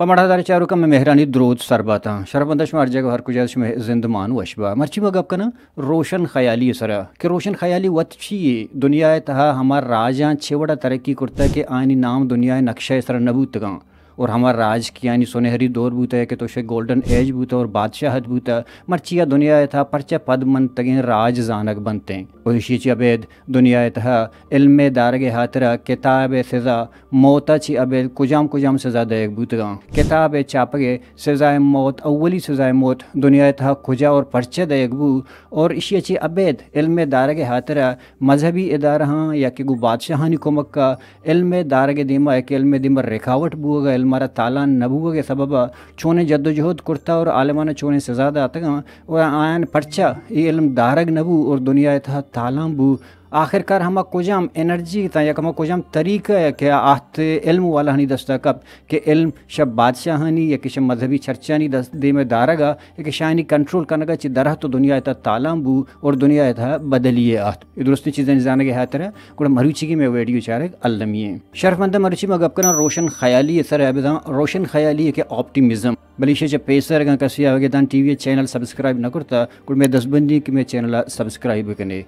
पमाड़ादार का में मेहरानी द्रोद सरबाता शरबंदा शुमार जगह हर कुजाज जिंद मान वशबा मरची वगब कना रोशन ख्याली सरा कि रोशन ख्याली वत छी दुनिया तहा हमार राजा छेवड़ा तरक्की कुर्ता के आनी नाम दुनिया नक्शा सरा नबूत गां और हमार राज की यानी सुनहरी दौर बूता है कि तो शे गोल्डन एज बूता और बादशाहत बूता मरचिया दुनिया था परचे पद मन तगें राज जानक बनते हैं उदिशीचि अबेद दुनियातः इल्म दारगे हाथरा किताब सज़ा मोताचि अबेद कुजाम कुजाम सज़ा दयक बुतगा किताब चापगे सज़ाए मौत अव्वली सज़ाए मौत दुनिया तह खुजा और पर्चे दयक बू और ची अबेद इल्म दारगे हाथरा मजहबी हाँ या कि गु बादशाहानी कुमक का इल्म दारगे दिमा एक इल्म दिमा रेखावट बूगा इलमारा ताला नबूगा के सबब चोने जद्दोजहद कुर्ता और आलमाना चोने सज़ा दातगा और आयन पर्चा ये इल्म दारग नबू और दुनिया तह तालंबू आखिरकार हम कुजम एनर्जी ता या हम कुजम तरीक़ा या क्या आहते इल्म वाला हनी दस्तकब के इल्म शब बादशाह हनी या किश मजहबी चर्चा नी दस दे में दारगा या कि शायनी कंट्रोल करनगा ची दरह तो दुनिया था तालंबू और दुनिया था बदलिए आहत दुरुस्ती चीज़ें जाने के हाथ रहा कुड़ मरुची की में वेडियो चारे अल्लमिए शर्फमंद मरुची में गप करना रोशन ख्याली असर है तो रोशन ख्याली के ऑप्टिमिज़म बलिशे जब पेसर का कसिया वगैरह टी वी चैनल सब्सक्राइब न करता कुड़ मैं दसबंदी की मैं चैनल सब्सक्राइब करने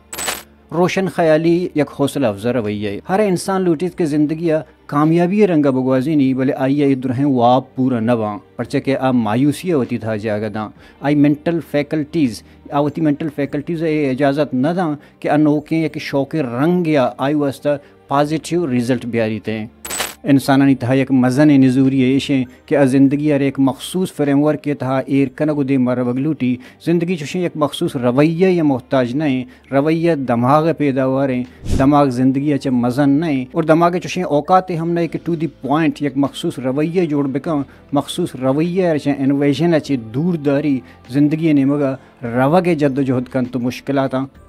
रोशन ख्याली एक हौसला अफजा रवैया हर इंसान लुटित के जिंदगी कामयाबी रंगा बगवाजी नहीं भले आइया इधर हैं वो आप पूरा नवा परचे के आप मायूसी होती था जागा दां आई मेंटल फैकल्टीज़ आवती मेंटल फैकल्टीज़ इजाज़त न दां कि अनोखे या कि शौके रंग या आई वास्ता पॉजिटिव रिजल्ट ब्यारी थे इंसानी तहा एक मज़न नजूरी ऐशें कि अ ज़िंदगी अर एक मखसूस फ्रेमवर्क के तहा एर गुदे दे वगलूटी ज़िंदगी चुशें एक मखसूस रवैया या मोहताज नए रवैया दमाग पैदावार दमाग ज़िंदगी अच मज़न नए और दमाग चुशें औकात हम नए कि टू दी पॉइंट एक मखसूस रवैया जोड़ बिकम मखसूस रवैया अच इनोवेशन अच दूरदारी ज़िंदगी ने मगा के जद्दोजहद कन तो मुश्किल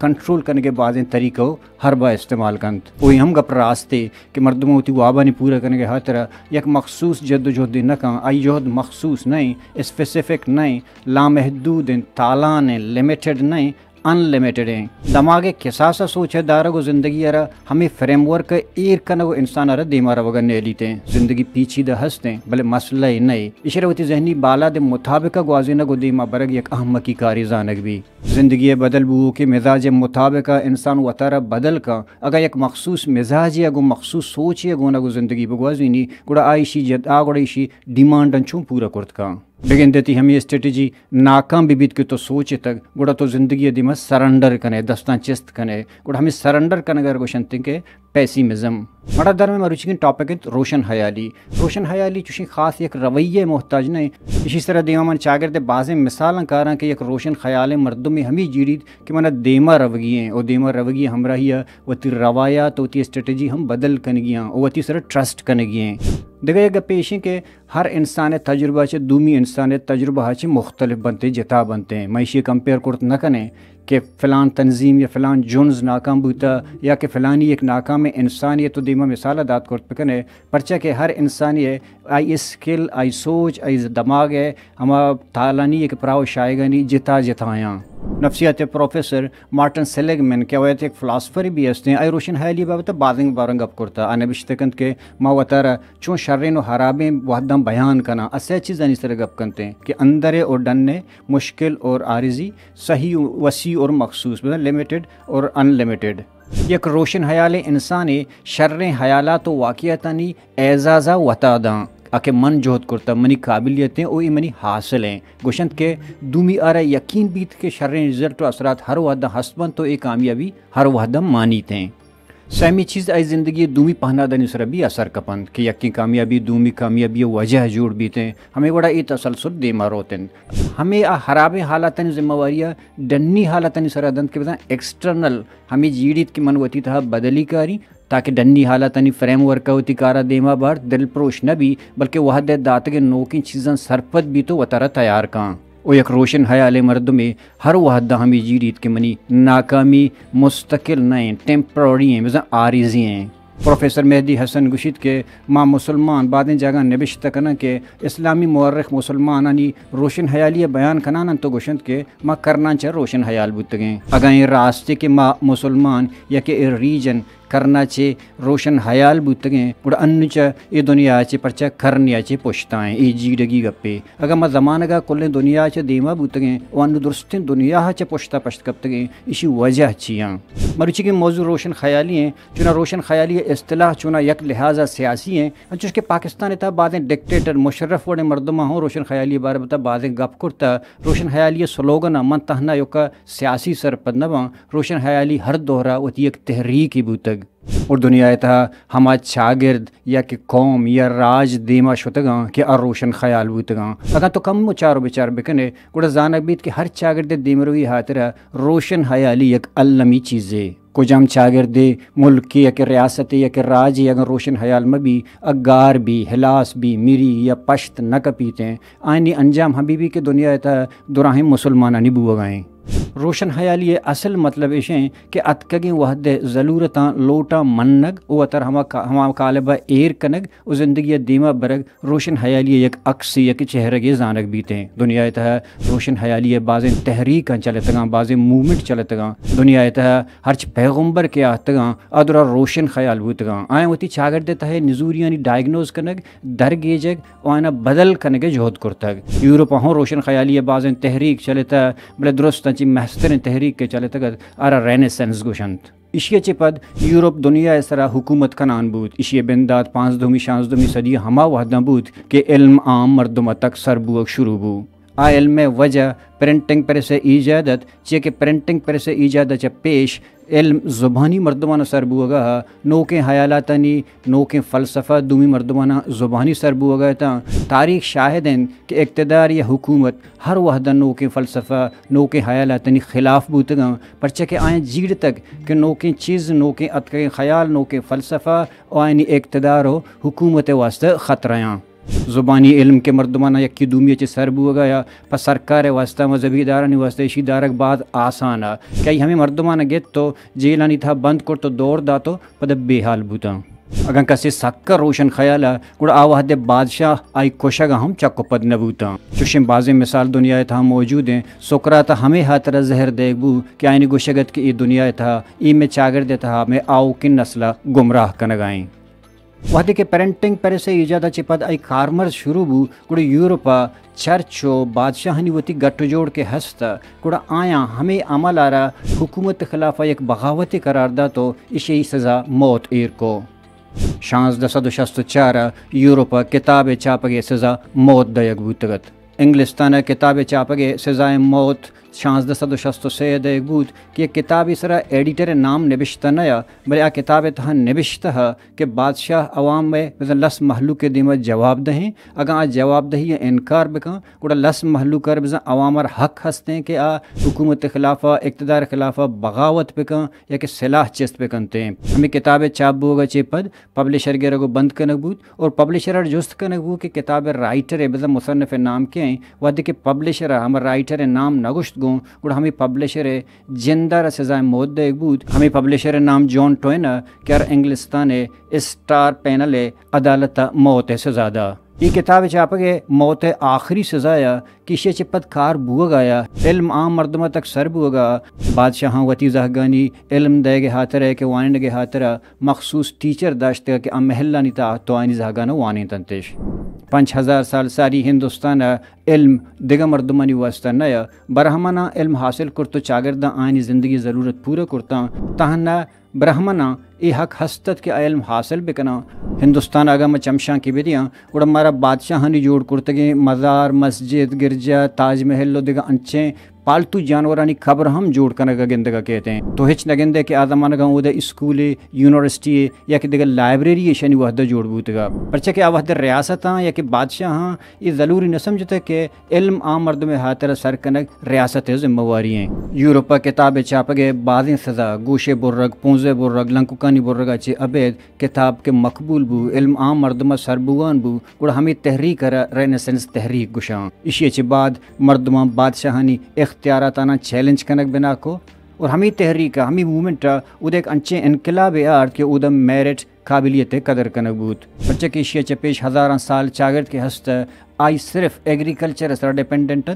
कंट्रोल करने के बाद तरीक़ो बार इस्तेमाल कन वही हम गप रास्ते कि मर्दमों की वाबा पूरा करने के हर यक मखसूस जद्दोजहद न कं आई जहद मखसूस नहीं स्पेसिफिक नहीं लामहदूद ताला तालान लिमिटेड नहीं ಅನ್ಲಿಮಿಟೆಡ್ ದಮಾಗೆ ಕೆಸಾಸ ಸೂಚೆ इंसान ಜಿಂದಗಿಯರ ಹಮಿ ಫ್ರೇಮ್ ने लीते हैं जिंदगी ದೀಮಾರ द हंसते हैं भले मसला ही नहीं इशरवती जहनी बाला दे मुताबिक नगो दीमा बरग अहम अहमकी कारी जानक भी जिंदगी बदल बू के मिजाज मुताबिक इंसान वतर बदल का अगर एक मखसूस मिजाज या गो मखसूस सोच या गो नगो जिंदगी बगवाजिनी गुड़ा आयशी जदा गुड़ा ईशी डिमांडन छू पूरा कुर्त का बिगिन देती हम ये स्ट्रेटजी नाकाम भी बीत के तो सोचे तक गुड़ा तो जिंदगी दिम सरेंडर कने दस्तान चिस्त कने गुड़ा हमें सरेंडर कने अगर क्वेश्चन के पैसिमिज़म मटर दर में मरुचिकिन टॉपिक रोशन हयाली रोशन हयाली चुशी खास एक रवैये मोहताज ने इसी तरह देवा चागर दे बाजे मिसाल कारा कि एक रोशन ख्याल मर्दों में हमी जीड़ी कि मना देमा रवगिये और देमा रवगिये हमरा ही वती रवायात तो वती स्ट्रेटजी हम बदल कनगियाँ और वती सर ट्रस्ट गए दिगे एक पेशे के हर इंसान तजुर्बा से दूमी इंसान तजुर्बा से मुख्तलिफ बनते जिता बनते हैं मैं इसे कंपेयर कर न करें कि फ़लान तंजीम या फ़लान जुन्स नाकाम बूता या कि फ़लानी एक नाकाम इंसानियत तो दीमा मिसाल अदात कर कने परचा के हर इंसान ये आई स्किल आई सोच आई दिमाग है हम तालानी एक प्राव शायगनी जिता जितायां नफसियात प्रोफेसर मार्टन सेलेगमैन क्या वह तो एक फ़िलासफ़र भी हस्ते आई रोशन हैली बाबत बादंग बारंग अब कुर्ता अनबिशतकंत के माँ वतारा चो शर्र हराबे वहदम बयान करना असह चीज़ अनिस तरह गप हैं कि अंदर और डन ने मुश्किल और आरजी सही वसी और मखसूस मतलब लिमिटेड और अनलिमिटेड एक रोशन हयाल इंसान शर्र हयाला तो वाक़ता एजाजा वता दाँ आके मन ಜೋಹದ್ करता मनी काबिलियतें और मनी हासिल हैं गोशंत के दूमी आ रहा यकीन बीत के शर रिजल्ट तो असरा हर वादा हसबन तो ये कामयाबी हर वहदम मानी थे सहमी चीज़ आई ज़िंदगी दूमी दिन सर भी असर कपन कि यकी कामयाबी दूमी कामयाबी वजह जोड़ बीते हमें बड़ा ये तसलसल दे मारोतन हमें आ हराबे हालात जिम्मेवार डन्नी सर दंत के बता एक्सटर्नल हमें जीड़ित की मनवती था बदली कारी ताकि डन्नी हालतनि फ्रेमवर्क कारा देमा बार दिल दिलप्रोश न भी बल्कि वहद के नोकी चीज़न सरपत भी तो वतारा तैयार कहाँ वो एक रोशन हयाले मर्द में हर वहद हमें जी रीत के मनी नाकामी मुस्तकिल नए टेम्प्रोरी हैं आरिजी हैं प्रोफेसर मेहदी हसन गुशीद के माँ मुसलमान बाद जगह नबिशत कन के इस्लामी मौरख मुसलमान अनी रोशन हयालिया बयान खनान तो गुशंत के माँ करना चाह रोशन हयाल बुत गए अगर रास्ते के माँ मुसलमान या के रीजन करनाचे रोशन हयाल बुतगे गुड़ अन्न च ये दुनिया चे परचा करनिया चे पोछताएं ए जी डगी गप्पे अगर मैं जमान का दुनिया च देमा बुतगे वन दुरुस्त दुनिया च पोछता पश्त गप्तगे इसी वजह चियाँ मरुचि के मौजू रोशन ख्याली हैं चुना रोशन ख्याली असलाह चुना यक लिहाजा सियासी हैं चूंकि पाकिस्तान था बाद डिक्टेटर मुशर्रफ वड़े मरदमा हों रोशन ख्याली बार बता बाद गप कुर्ता रोशन ख्याली स्लोगन मन तहना योका सियासी सरपद रोशन ख्याली हर दोहरा वो एक तहरीक ही बूतक दुनिया था हम हमा शागिर्द या कि कौम या राज दीमा शुतगा कि अर रोशन ख्याल बुतगा अगर तो कम चारो बेचार बिकने गुड़ा जाना बीत कि हर शागिर्द दीमरवी हाथरा रोशन हयाली एक अलमी चीज़े हम शागिर्दे मुल्क की या कि रियासत या कि राज या रोशन हयाल भी अगार भी हिलास भी मिरी या पश्त न कपीते आनी अंजाम हबीबी के दुनिया था दुराहिम मुसलमान निबू गएँ रोशन ये असल मतलब एशें कि अतकगे वहद जलूरत लोटा मन्नग व तर हम हमा कालब एर कनग व ज़िंदगी दीमा बरग रोशन हयाली एक अक्स यक चेहरगे जानक बीते दुनिया तह रोशन हयाली बाज़ तहरीक चलत तगा बाज मूवमेंट चलत तगा दुनिया तह हर्च पैगम्बर के आह तगा अदरा रोशन ख्याल बू तगा आए वती छागर देता है निजूर यानी डायग्नोज कनग दर गेजग आना बदल कनग जोहद तक यूरोप हों रोशन ख्याली बाज तहरीक चलता तह बले दुरुस्त محصترین تحریک کے چلے تگد آرا رینیسنس گوشند इशिया चिपद यूरोप दुनिया सरा हुकूमत का नान बूत इशिय बिंदात पाँच दुमी शांस दुमी सदी हमा वहदा बूत के इल्म आम मरदमा तक सरबुअक शुरू बू आ इल्म वजह प्रिंटिंग पर से इजादत चे के प्रिंटिंग पर से इजादत चे पेश इल्म ज़ुबानी मर्दमाना सरबूगा नोकें हयालातनी नोकें फ़लसफ़ा दुमी मरदमाना ज़ुबानी सरबूगा तां तारीख हैं कि इकतदार या हुकूमत हर वहदा नोकें फ़लसफ़ा नोकें हयालातनी खिलाफ बूतगा पर चके आए जीड तक कि नोकें चीज़ नोकें अतकें ख्याल नोकें फ़लसफ़ा और आयनी इकतदार हुकूमत वास्ते ख़तरा ज़ुबानी इलम के मरदमाना यकी सर सरबूगा या पर सरकार वस्ता मजहबी नहीं वास्ते इसी दारक बाद आसान आ क्या हमें मरदमाना गेत तो नहीं था बंद कर तो दौड़ दा तो पद बेहाल भूता अगर कसे सक्कर रोशन ख्याल गुड़ आवाद बादशाह आई कोशगा हम चको पद नबूता चुशिम बाजे मिसाल दुनिया था मौजूद हैं सोकरा था हमें हाथरा जहर देखबू कि आईनी गुशगत की ई दुनिया था ई में चागर दे था मैं आओ किन नस्ला गुमराह कन गाएँ के पेरेंटिंग ವದಕ್ಕೆ ಪೆರೆಂಟಿಂಗ್ ಪೆರೆಸೆ ಇಜಾದ ಚಿಪದ ಐ ಕಾರ್ಮರ್ ಶುರುಬು ಕುಡ ಯೂರೋಪ ಚರ್ಚೋ ಬಾದಶಾಹನಿವತಿ गठजोड़ के हस्त कुड़ा आया हमें अमल आ रहा हुकूमत खिलाफ एक बगावती करार दा तो इसे ही सज़ा मौत ईर को शांस दसद शस्त चार यूरोप किताब चापगे सज़ा मौत दयक बूतगत इंग्लिस्तान किताब चापगे सज़ाए मौत सैद بود कि यह किताब इस एडिटर नाम निबिशत नया बल आ किताब तह है कि बादशाह अवाम में लस महलू के दिम जवाब दहें अगर आ जवाब दही इनकार बकां गुड़ा लस महलू कर बजा अवामर हक हंसते हैं कि आ हुकूमत खिलाफा इकतदार खिलाफा बगावत बकां या कि सलाह चस्त कहते हैं हमें किताब चाप बोगा चेपद पब्लिशर गेरा रगो बंद कनक बूत और पब्लिशर जुस्त कनक बू कि किताब राइटर बजा मुसनफ़ नाम के वह देखे पब्लिशर हमारे राइटर नाम नगुश्त ಗೋಂ ಗುಡ ಹಮಿ ಪಬ್ಲಿಷರೆ ಜಿಂದರ ಸಜಾಯ ಮೋದ್ದೆ ಬೂದ್ ಹಮಿ ಪಬ್ಲಿಷರೆ ನಾಮ್ ಜಾನ್ ಟೋಯ್ನ ಕ್ಯಾರ್ ಇಂಗ್ಲಿಸ್ತಾನೆ ಸ್ಟಾರ್ पैनल अदालत मौत सजादा ये किताब छप के मौत है आखिरी सजा आ किशे च पदकार बुअग आया इलम आम मरदमा तक सर बुअगा बादशाह वती जहगानी इलम दे गे हाथ रह के वानन गे हाथ रहा मखसूस टीचर दाशत के अ नीता तो आनी जहगाना वाने तंतेश पंच हज़ार साल सारी हिंदुस्तान इलम दिगा मरदमा नि वस्तान ब्रह्माना इलम हासिल कुर तो चागरदा आनी जिंदगी जरूरत पूरा कुरता तहना ब्राह्मणा ए हक हस्तत के अलम हासिल बिकना हिंदुस्तान आगम चमशा की विधियाँ उड़ मारा बादशाह जोड़ कुर्तगे मज़ार मस्जिद गिरजा ताजमहल दिग अंचे पालतू जानवरानी खबर हम जोड़ कनगा गिंदगा कहते हैं तो हिच नगिंदे के आदमानगा उदे स्कूल यूनिवर्सिटी या कि देगा लाइब्रेरी शनि वहदा जोड़ बूतगा पर परचे के आवहद रियासत हाँ या कि बादशाह हाँ ये ज़रूरी न समझते के इल्म आम मर्द में हाथ सर कनक रियासत जिम्मेवारी हैं यूरोपा किताब छाप गए बाद सजा गोशे बुर्रग पूजे बुर्रग लंकुकानी बुर्रग अचे अबैद किताब के मकबूल बू इल्म आम मर्द में सरबुआन बू गुड़ हमें तहरीक करा रेनेसेंस तहरीक गुशां इसी अचे बाद मर्दमा बादशाहानी इख्तियारत चैलेंज कनक बिना को और हमी तहरीक हमी मूवमेंट उद एक अंचे इनकलाब आर के उदम मेरिट काबिलियत कदर बूत बच्चे की एशिया चपेश हज़ारा साल चागिर के हस्त आई सिर्फ एग्रीकल्चर सरा डिपेंडेंट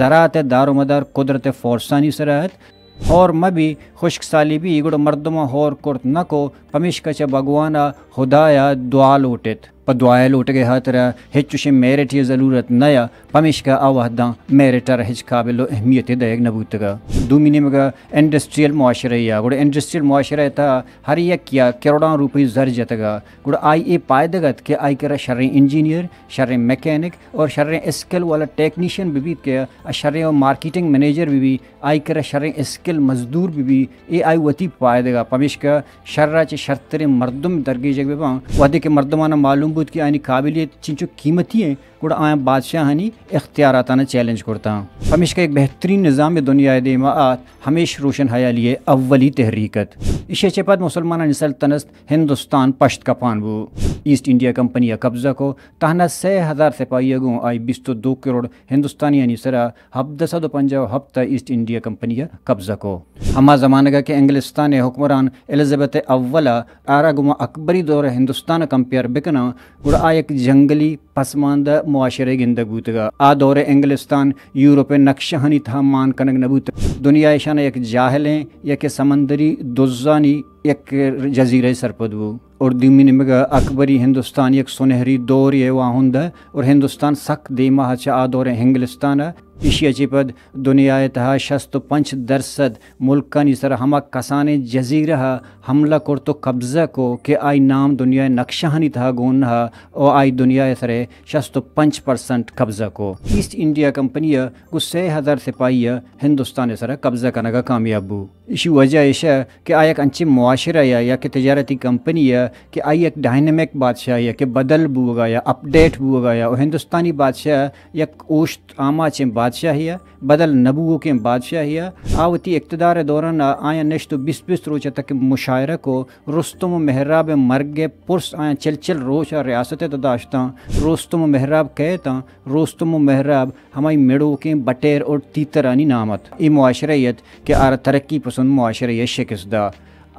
ज़रात दारोमदार कुदरत फोरसानी सराहत और म भी खुश्क साली भी गुड़ मरदमा होर कुर्त नको पमिश कच भगवाना खुदाया दुआ लोटित pa duayel utge hatara hiç şi meret ye zarurat naya pamişka awahdan meretar hiç kabilo ehmiyete dayeg nabutga dumine mega industrial मुआशरे या गुड़ इंडस्ट्रियल मुआशरे था हर एक किया करोड़ों रुपये जर जतगा गुड़ आई ए पायदगत के आई करा शर्रे इंजीनियर शर्रे मैकेनिक और शर्रे स्किल वाला टेक्नीशियन भी भी के शर्रे और मार्केटिंग मैनेजर भी भी आई करा शर्रे स्किल मजदूर भी भी ए आई वती पायदगा पमिश का शर्रा चे शर्तरे मरदम दरगे जगह वहाँ वहदे के मर्दमाना मालूम बुद्ध की आनी काबिलियत जिन जो कीमती हैं गुड़ आया बादशाह हनी इख्तियारताना चैलेंज करता हमेश का एक बेहतरीन निज़ाम दुनिया दमात हमेश रोशन हया लिए अवली तहरीकत इसे चे पद मुसलमान नसल हिंदुस्तान पश्त का पान वो ईस्ट इंडिया कंपनी या कब्जा को तहना सह हज़ार सिपाही सिपाहियों आई बीस तो दो करोड़ हिंदुस्तानी यानी सरा हब्दसा दो पंजाब हफ्ता ईस्ट इंडिया कंपनी या कब्जा को हमा जमानगा के इंग्लिस्तान हुक्मरान एलिजबत अव्वला आरा गुमा अकबरी दौर हिंदुस्तान कंपेयर बिकना गुड़ आ एक जंगली पसमानदा माशरे गिंदगूतगा आ दौरे एंगलिस्तान यूरोप नक्शहनी था मान कनक नबूत दुनिया शान एक जाहलें यक समंदरी दुजानी यक जजीर सरपदबू और दिमिन अकबरी हिंदुस्तान यक सुनहरी दौर ये वाहुंद और हिंदुस्तान सख देमा हचा आ दौरे इंग्लिस्तान दुनिया तहा शस्त पंच मुल्क मुल्कन इसर हम कसान हा हमला कर तो कब्जा को के आई नाम दुनिया नक्शाहानी था गोन और आई दुनिया इसरे शस्त पंच परसेंट कब्जा को ईस्ट इंडिया कंपनी को से हज़ार सिपाही हिंदुस्तान सरा कब्जा करने का हु इसी वजह है कि आई एक अंचे मुआशरा या, या कि तजारती कंपनी है कि आई एक डायनेमिक बादशाह या कि बदल बुआ या अपडेट बुआ या और हिंदुस्तानी बादशाह या ओश्त आमा चे बाद बादशाहिया बदल नबूओ के बादशाहिया आवती इकतदार दौरान आया नश्त बिस बिस रोचा तक मुशायरा को रुस्तम महराब मरगे पुरस आया चल चल रोश रियासत तदाशता रोस्तम महराब कहता रोस्तम महराब हमारी मेड़ों के बटेर और तीतरानी नामत ये मुआरत के आर तरक्की पसंद माशरे शिकस्त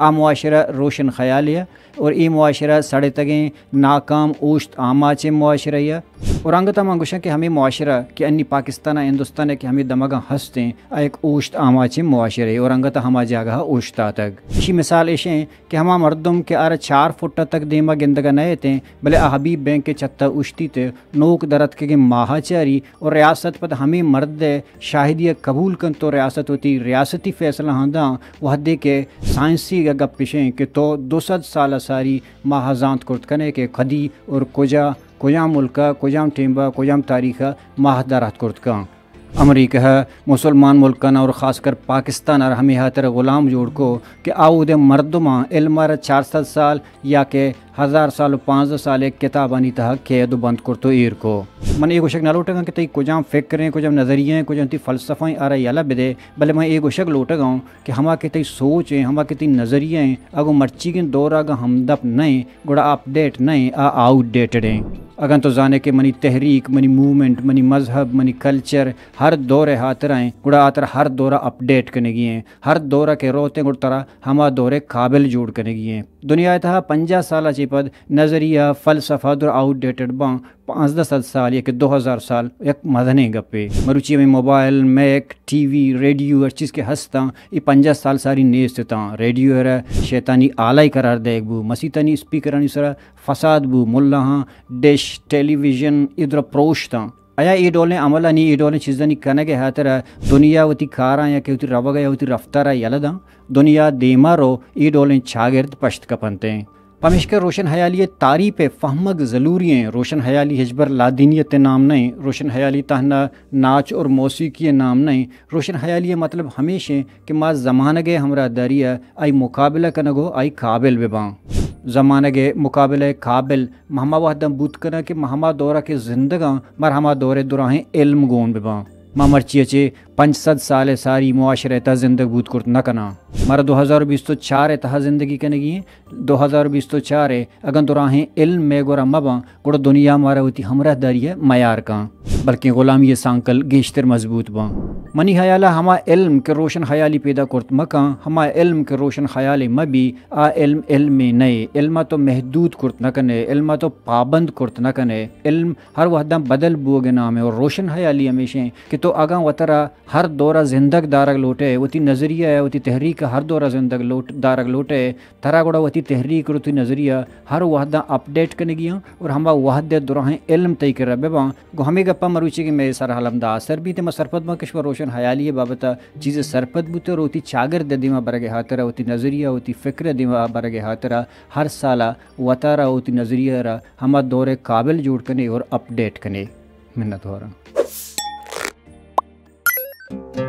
आ मुआरा रोशन है और ये मुआरा सड़े तगें नाकाम ऊश्त आमाचे मुआरा या और अंगता मंगुशा कि हमें मुआरा कि अन्य पाकिस्तान हिंदुस्तान कि हमें दमगा हंसते हैं एक ऊश्त आमाचे मुआरे और अंगता हमा जागा ऊश्ता तक इसी मिसाल हैं कि हमा मरदम के अरे चार फुट तक देमा गंदगा नए थे भले अहबीब बैंक के छत्ता उश्ती थे नोक दरत के माहाचारी और रियासत पर हमें मर्द शाहिदिया कबूल कन तो रियासत होती रियासती फैसला हंदा वह दे के साइंसी गपिशें कि तो दो सद साल सारी माहजांत कुर्तकने खदी और कोजा कोजाम मुल्क कोजाम टेम्बा कोजाम तारीख माहदारात कुर्तक अमरीका है मुसलमान मुल्कन और ख़ासकर पाकिस्तान और हमी हाथर ग़ुलाम जोड़ को कि आउद मरदमा इलमर चार सत साल या के हज़ार साल पाँच साल एक किताब आनी तह खेद तो बंद कर तो ईर को मन एगो शक ना लौटेगा कि तई कुजाम फ़िक्रें कुजाम नज़रिए कुजाम ती आ रही यला बिदे भले मैं एगो शक लौटेगा कि हम के तई सोच हैं हम के तई नज़रिए हैं अगो मर्ची के दौरा गा हमदप नहीं गुड़ा अपडेट नहीं आ आउटडेटेड हैं अगर तो जाने के मनी तहरीक मनी मूवमेंट मनी मजहब मनी कल्चर हर दौरे हाथ रहें गुड़ा आतरा हर दौरा अपडेट करने गए हैं हर दौरा के रोते गुड़ तरह हमारा दौरे काबिल जोड़ करने गए हैं दुनिया दुनियातः पंजा साल पद नज़रिया फ़लसफा दुर आउटडेटेड बां पाँच दस साल या दो हज़ार साल एक मदने गपे मरुचि में मोबाइल मैक टीवी रेडियो हर चीज़ के हंसता ये पंजा साल सारी नेस्त तां रेडियो हर शैतानी आलाई करार देगबू मसीतानी स्पीकर सरा फसाद बू मुल्ला डिश टेलीविजन इधर प्रोश तां आया ई डोले अमल नी ई डोले चीज़नी कनगे हातर दुनिया उति कार या के रव रवगया उति रफ्तार यलदा दुनिया रो ई डोलें छागिर्द पश्त कपनते पमिश्कर रोशन हयाली तारी पे फहमक जलूरी हैं रोशन हयाली हिजबर लादिनियत नाम नहीं रोशन हयाली तहना नाच और मौसीकी नाम नहीं रोशन हयाली मतलब हमेशा कि माँ जमानगे हमरा दरिया आई मुकाबला कनगो आई काबिल बेबाँ के मुकाबले काबिल महमा वहदम बुतकना कि महमा दौरा के जिंदगा मरहमा दौरे दुराहें इल्म गोन बिबा ममर चियचे पंचसद साल सारी मुआरे तह जिंदगी बूत कुर्त न कना मर दो हज़ार बीस तो चार है तह जिंदगी कनगी दो हज़ार बीस तो चार है अगन तुरा तो हैं इल्म में गोरा मबा गुड़ दुनिया मारा होती हमरा दरिए मैार का बल्कि गुलाम ये सांकल गेशतर मजबूत बा मनी हयाला हमा इल्म के रोशन ख्याली पैदा करत मका हमा इल्म के रोशन ख्याल मबी आ इल्म इल्म नए इल्म तो महदूद कुर्त न कने इल्म तो पाबंद कुर्त न कने इल्म हर वहदम बदल बुओगे नाम है और रोशन ख्याली हमेशा कि तो आगा वतरा हर दौरा जिंदग दारग लोटे वती नज़रिया वती तहरीक हर दौरा जिंदग लोट दारग लोटे गुड़ा वती तहरीक और उती नज़रिया हर वहदा अपडेट करने गियाँ और हम वहद दुराहें इलम तय कर बेबा गो हमें गप्पा मरुचे के मेरे सर हलमदा सर भी मैं सरपद माँ किश्वर रोशन हयाली बाबत चीज़ें सरपद बुते और उती चागर दे दिमा बरगे हाथरा उती नज़रिया उती फ़िक्र दिमा बरगे हाथरा हर साल वतारा उती नज़रिया रा हम दौरे काबिल जोड़ कने और अपडेट कने मिन्नत हो रहा Thank you.